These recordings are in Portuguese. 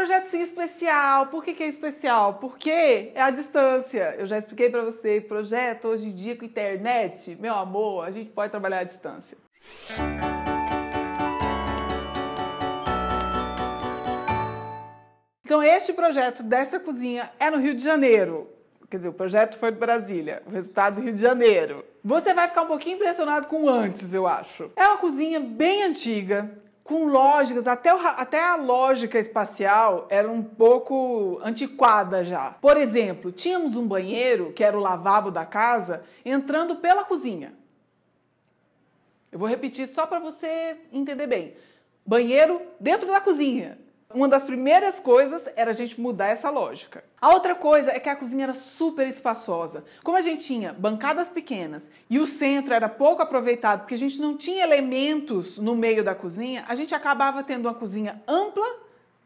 projetozinho especial. Por que, que é especial? Porque é a distância. Eu já expliquei para você, projeto hoje em dia com internet, meu amor, a gente pode trabalhar à distância. Então, este projeto desta cozinha é no Rio de Janeiro. Quer dizer, o projeto foi de Brasília, o resultado do Rio de Janeiro. Você vai ficar um pouquinho impressionado com o antes, eu acho. É uma cozinha bem antiga, com lógicas, até, o, até a lógica espacial era um pouco antiquada já. Por exemplo, tínhamos um banheiro, que era o lavabo da casa, entrando pela cozinha. Eu vou repetir só para você entender bem. Banheiro dentro da cozinha. Uma das primeiras coisas era a gente mudar essa lógica. A outra coisa é que a cozinha era super espaçosa. Como a gente tinha bancadas pequenas e o centro era pouco aproveitado, porque a gente não tinha elementos no meio da cozinha, a gente acabava tendo uma cozinha ampla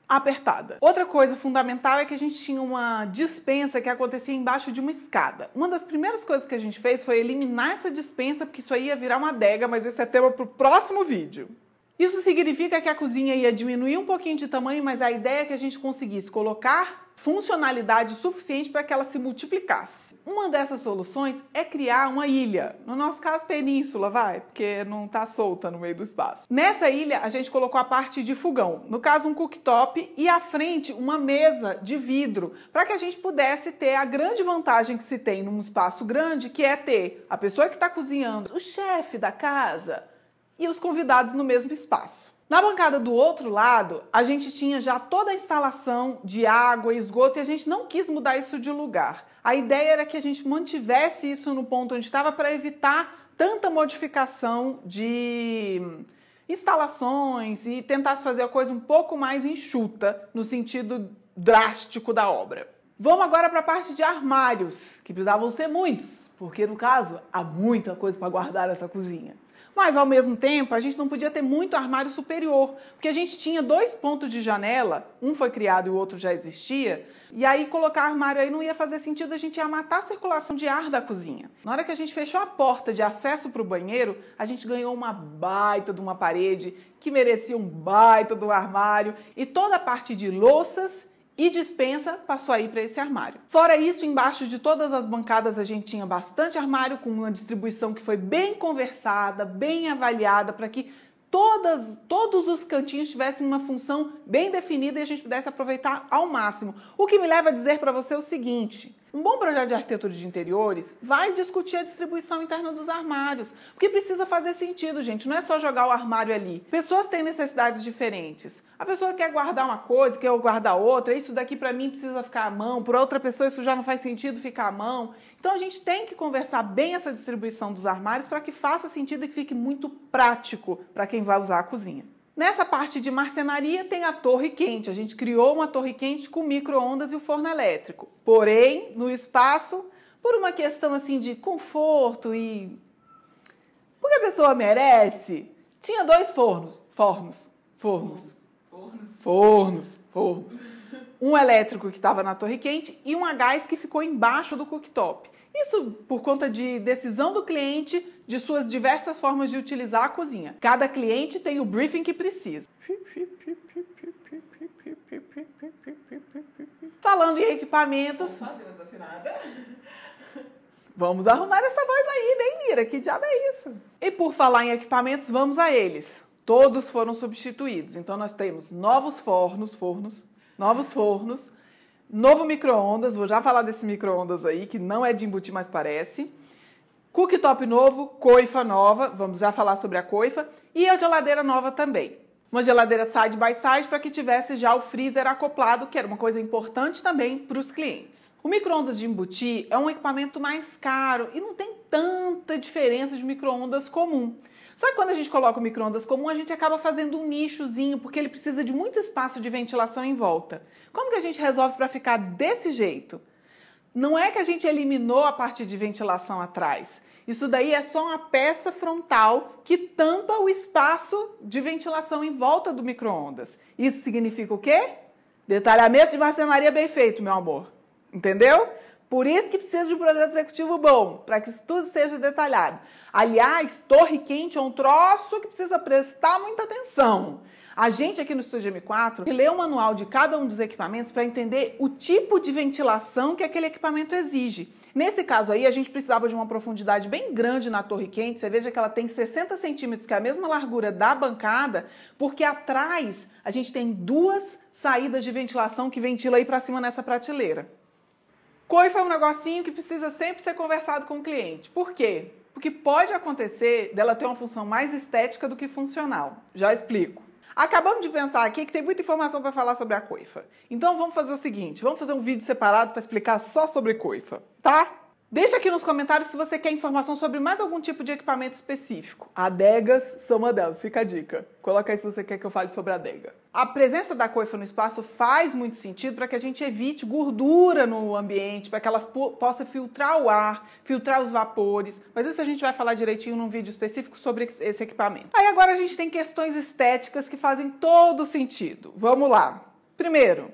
apertada. Outra coisa fundamental é que a gente tinha uma dispensa que acontecia embaixo de uma escada. Uma das primeiras coisas que a gente fez foi eliminar essa dispensa, porque isso aí ia virar uma adega, mas isso é tema para o próximo vídeo. Isso significa que a cozinha ia diminuir um pouquinho de tamanho, mas a ideia é que a gente conseguisse colocar funcionalidade suficiente para que ela se multiplicasse. Uma dessas soluções é criar uma ilha. No nosso caso, península, vai, porque não está solta no meio do espaço. Nessa ilha, a gente colocou a parte de fogão, no caso, um cooktop, e à frente, uma mesa de vidro, para que a gente pudesse ter a grande vantagem que se tem num espaço grande, que é ter a pessoa que está cozinhando, o chefe da casa e os convidados no mesmo espaço. Na bancada do outro lado, a gente tinha já toda a instalação de água e esgoto e a gente não quis mudar isso de lugar. A ideia era que a gente mantivesse isso no ponto onde estava para evitar tanta modificação de hum, instalações e tentasse fazer a coisa um pouco mais enxuta no sentido drástico da obra. Vamos agora para a parte de armários, que precisavam ser muitos, porque no caso há muita coisa para guardar essa cozinha. Mas ao mesmo tempo, a gente não podia ter muito armário superior, porque a gente tinha dois pontos de janela, um foi criado e o outro já existia, e aí colocar armário aí não ia fazer sentido, a gente ia matar a circulação de ar da cozinha. Na hora que a gente fechou a porta de acesso para o banheiro, a gente ganhou uma baita de uma parede que merecia um baita do armário e toda a parte de louças e dispensa passou aí para esse armário. Fora isso, embaixo de todas as bancadas a gente tinha bastante armário com uma distribuição que foi bem conversada, bem avaliada para que todas, todos os cantinhos tivessem uma função bem definida e a gente pudesse aproveitar ao máximo. O que me leva a dizer para você o seguinte: um bom projeto de arquitetura de interiores vai discutir a distribuição interna dos armários, porque precisa fazer sentido, gente. Não é só jogar o armário ali. Pessoas têm necessidades diferentes. A pessoa quer guardar uma coisa, quer guardar outra. Isso daqui para mim precisa ficar à mão. Para outra pessoa isso já não faz sentido ficar à mão. Então a gente tem que conversar bem essa distribuição dos armários para que faça sentido e que fique muito prático para quem vai usar a cozinha. Nessa parte de marcenaria tem a torre quente. A gente criou uma torre quente com micro-ondas e o forno elétrico. Porém, no espaço, por uma questão assim de conforto e porque a pessoa merece, tinha dois fornos, fornos, fornos, fornos, fornos, fornos. fornos um elétrico que estava na torre quente e um a gás que ficou embaixo do cooktop. Isso por conta de decisão do cliente de suas diversas formas de utilizar a cozinha. Cada cliente tem o briefing que precisa. Falando em equipamentos. Vamos arrumar essa voz aí, nem Mira? Que diabo é isso? E por falar em equipamentos, vamos a eles. Todos foram substituídos. Então nós temos novos fornos, fornos, novos fornos, novo micro-ondas, vou já falar desse micro-ondas aí, que não é de embutir, mas parece. Cooktop novo, coifa nova, vamos já falar sobre a coifa. E a geladeira nova também. Uma geladeira side by side para que tivesse já o freezer acoplado, que era uma coisa importante também para os clientes. O micro-ondas de embutir é um equipamento mais caro e não tem tanta diferença de micro-ondas comum. Só que quando a gente coloca o micro-ondas comum, a gente acaba fazendo um nichozinho, porque ele precisa de muito espaço de ventilação em volta. Como que a gente resolve para ficar desse jeito? Não é que a gente eliminou a parte de ventilação atrás. Isso daí é só uma peça frontal que tampa o espaço de ventilação em volta do micro-ondas. Isso significa o quê? Detalhamento de marcenaria bem feito, meu amor. Entendeu? Por isso que precisa de um projeto executivo bom, para que isso tudo seja detalhado. Aliás, Torre Quente é um troço que precisa prestar muita atenção. A gente aqui no Estúdio M4 lê o manual de cada um dos equipamentos para entender o tipo de ventilação que aquele equipamento exige. Nesse caso aí, a gente precisava de uma profundidade bem grande na torre quente. Você veja que ela tem 60 centímetros, que é a mesma largura da bancada, porque atrás a gente tem duas saídas de ventilação que ventila aí para cima nessa prateleira. Coifa é um negocinho que precisa sempre ser conversado com o cliente. Por quê? Porque pode acontecer dela ter uma função mais estética do que funcional. Já explico. Acabamos de pensar aqui que tem muita informação para falar sobre a coifa. Então vamos fazer o seguinte, vamos fazer um vídeo separado para explicar só sobre coifa, tá? Deixa aqui nos comentários se você quer informação sobre mais algum tipo de equipamento específico. Adegas são uma delas, fica a dica. Coloca aí se você quer que eu fale sobre a adega. A presença da coifa no espaço faz muito sentido para que a gente evite gordura no ambiente, para que ela possa filtrar o ar, filtrar os vapores. Mas isso a gente vai falar direitinho num vídeo específico sobre esse equipamento. Aí agora a gente tem questões estéticas que fazem todo sentido. Vamos lá. Primeiro,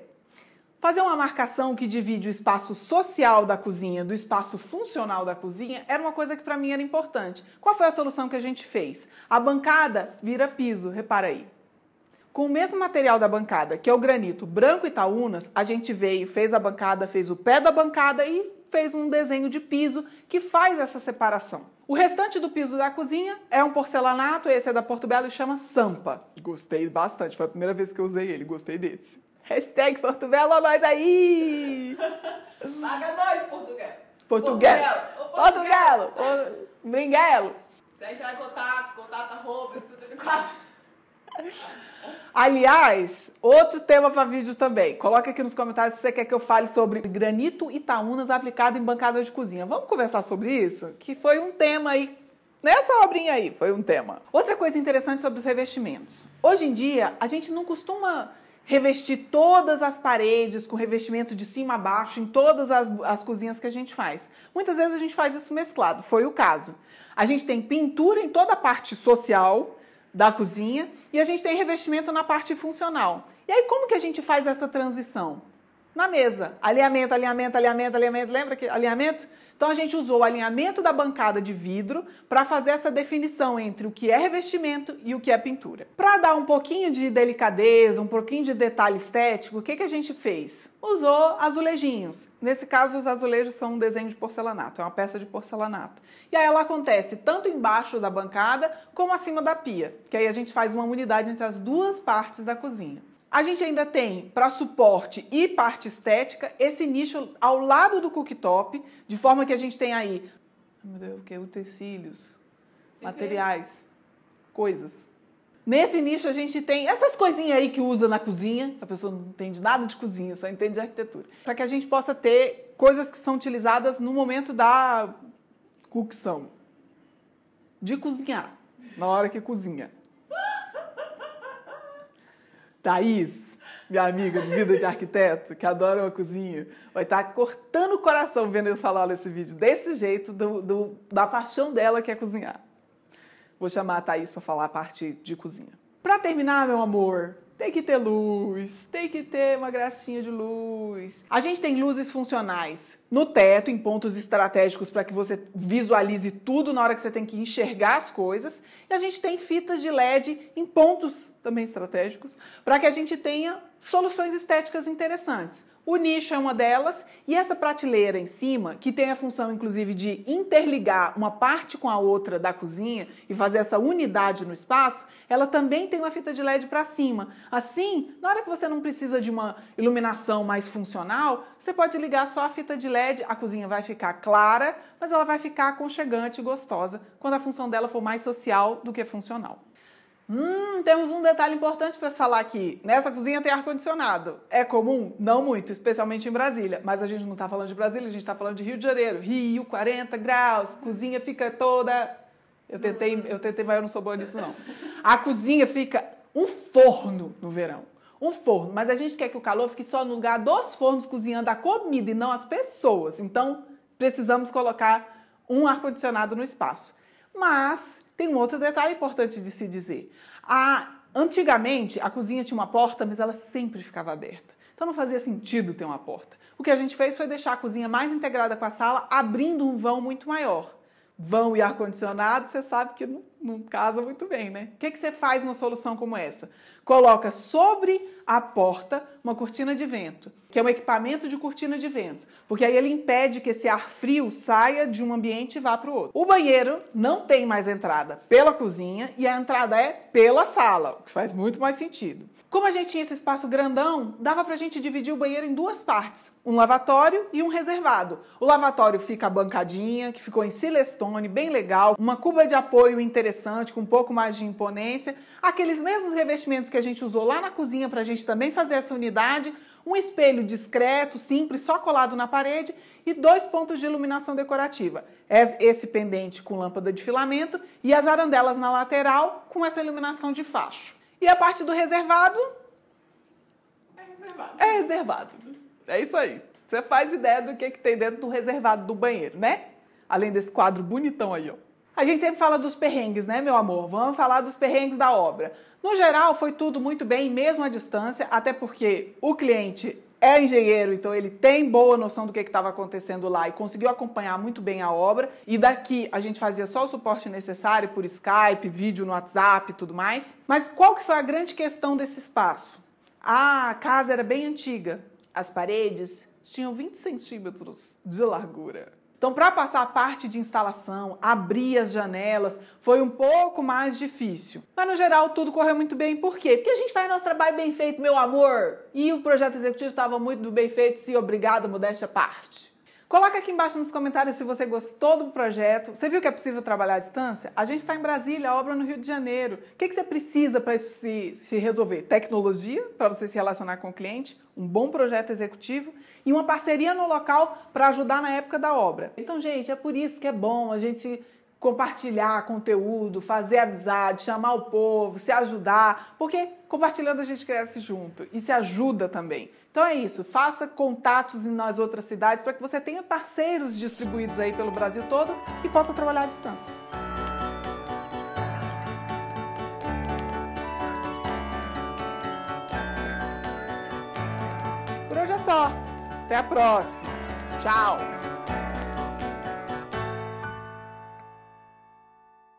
Fazer uma marcação que divide o espaço social da cozinha do espaço funcional da cozinha era uma coisa que para mim era importante. Qual foi a solução que a gente fez? A bancada vira piso, repara aí. Com o mesmo material da bancada, que é o granito branco Itaúnas, a gente veio, fez a bancada, fez o pé da bancada e fez um desenho de piso que faz essa separação. O restante do piso da cozinha é um porcelanato, esse é da Portobello e chama Sampa. Gostei bastante, foi a primeira vez que eu usei ele, gostei desse. Hashtag Portugal, nós aí! Paga nós, Portugal! Portugal! Portugal! Bringuelo! Você entrar em contato, contato arroba, estudo de quatro. Aliás, outro tema para vídeo também. Coloca aqui nos comentários se você quer que eu fale sobre granito Itaúnas aplicado em bancada de cozinha. Vamos conversar sobre isso? Que foi um tema aí Nessa né, obrinha aí, foi um tema. Outra coisa interessante sobre os revestimentos. Hoje em dia, a gente não costuma revestir todas as paredes com revestimento de cima a baixo em todas as, as cozinhas que a gente faz. Muitas vezes a gente faz isso mesclado, foi o caso. A gente tem pintura em toda a parte social da cozinha e a gente tem revestimento na parte funcional. E aí como que a gente faz essa transição? Na mesa. Alinhamento, alinhamento, alinhamento, alinhamento. Lembra que alinhamento? Então a gente usou o alinhamento da bancada de vidro para fazer essa definição entre o que é revestimento e o que é pintura. Para dar um pouquinho de delicadeza, um pouquinho de detalhe estético, o que, que a gente fez? Usou azulejinhos. Nesse caso, os azulejos são um desenho de porcelanato, é uma peça de porcelanato. E aí ela acontece tanto embaixo da bancada como acima da pia, que aí a gente faz uma unidade entre as duas partes da cozinha. A gente ainda tem para suporte e parte estética esse nicho ao lado do cooktop, de forma que a gente tem aí meu Deus, que utensílios, materiais, coisas. Nesse nicho a gente tem essas coisinhas aí que usa na cozinha, a pessoa não entende nada de cozinha, só entende de arquitetura, para que a gente possa ter coisas que são utilizadas no momento da cocção, de cozinhar, na hora que cozinha. Thaís, minha amiga, vida de arquiteto, que adora uma cozinha, vai estar tá cortando o coração vendo eu falar nesse vídeo desse jeito, do, do, da paixão dela que é cozinhar. Vou chamar a Thaís para falar a parte de cozinha. Para terminar, meu amor, tem que ter luz, tem que ter uma gracinha de luz. A gente tem luzes funcionais no teto, em pontos estratégicos para que você visualize tudo na hora que você tem que enxergar as coisas, e a gente tem fitas de LED em pontos também estratégicos para que a gente tenha soluções estéticas interessantes. O nicho é uma delas e essa prateleira em cima, que tem a função inclusive de interligar uma parte com a outra da cozinha e fazer essa unidade no espaço, ela também tem uma fita de LED para cima. Assim, na hora que você não precisa de uma iluminação mais funcional, você pode ligar só a fita de LED, a cozinha vai ficar clara, mas ela vai ficar aconchegante e gostosa quando a função dela for mais social do que funcional. Hum, temos um detalhe importante para se falar aqui. Nessa cozinha tem ar-condicionado. É comum? Não muito, especialmente em Brasília. Mas a gente não está falando de Brasília, a gente está falando de Rio de Janeiro. Rio, 40 graus, cozinha fica toda. Eu tentei, eu tentei, mas eu não sou boa nisso, não. A cozinha fica um forno no verão. Um forno. Mas a gente quer que o calor fique só no lugar dos fornos cozinhando a comida e não as pessoas. Então, precisamos colocar um ar-condicionado no espaço. Mas tem um outro detalhe importante de se dizer. A, antigamente, a cozinha tinha uma porta, mas ela sempre ficava aberta. Então não fazia sentido ter uma porta. O que a gente fez foi deixar a cozinha mais integrada com a sala, abrindo um vão muito maior. Vão e ar-condicionado, você sabe que não, não, casa muito bem, né? O que, que você faz numa solução como essa? Coloca sobre a porta uma cortina de vento que é um equipamento de cortina de vento, porque aí ele impede que esse ar frio saia de um ambiente e vá para o outro. O banheiro não tem mais entrada pela cozinha e a entrada é pela sala, o que faz muito mais sentido. Como a gente tinha esse espaço grandão, dava para a gente dividir o banheiro em duas partes, um lavatório e um reservado. O lavatório fica a bancadinha, que ficou em Silestone, bem legal, uma cuba de apoio interessante, com um pouco mais de imponência, aqueles mesmos revestimentos que a gente usou lá na cozinha para a gente também fazer essa unidade, um espelho discreto, simples, só colado na parede e dois pontos de iluminação decorativa. É esse pendente com lâmpada de filamento e as arandelas na lateral com essa iluminação de facho. E a parte do reservado? É reservado. É reservado. É isso aí. Você faz ideia do que, que tem dentro do reservado do banheiro, né? Além desse quadro bonitão aí, ó. A gente sempre fala dos perrengues, né, meu amor? Vamos falar dos perrengues da obra. No geral, foi tudo muito bem, mesmo à distância, até porque o cliente é engenheiro, então ele tem boa noção do que é estava acontecendo lá e conseguiu acompanhar muito bem a obra. E daqui a gente fazia só o suporte necessário por Skype, vídeo no WhatsApp e tudo mais. Mas qual que foi a grande questão desse espaço? A casa era bem antiga, as paredes tinham 20 centímetros de largura. Então, para passar a parte de instalação, abrir as janelas, foi um pouco mais difícil. Mas no geral tudo correu muito bem. Por quê? Porque a gente faz nosso trabalho bem feito, meu amor. E o projeto executivo estava muito bem feito, Sim, obrigada, modéstia parte. Coloca aqui embaixo nos comentários se você gostou do projeto. Você viu que é possível trabalhar à distância? A gente está em Brasília, a obra no Rio de Janeiro. O que, que você precisa para isso se, se resolver? Tecnologia para você se relacionar com o cliente, um bom projeto executivo e uma parceria no local para ajudar na época da obra. Então, gente, é por isso que é bom a gente compartilhar conteúdo, fazer amizade, chamar o povo, se ajudar, porque compartilhando a gente cresce junto e se ajuda também. Então é isso, faça contatos nas outras cidades para que você tenha parceiros distribuídos aí pelo Brasil todo e possa trabalhar à distância. Por hoje é só. Até a próxima. Tchau.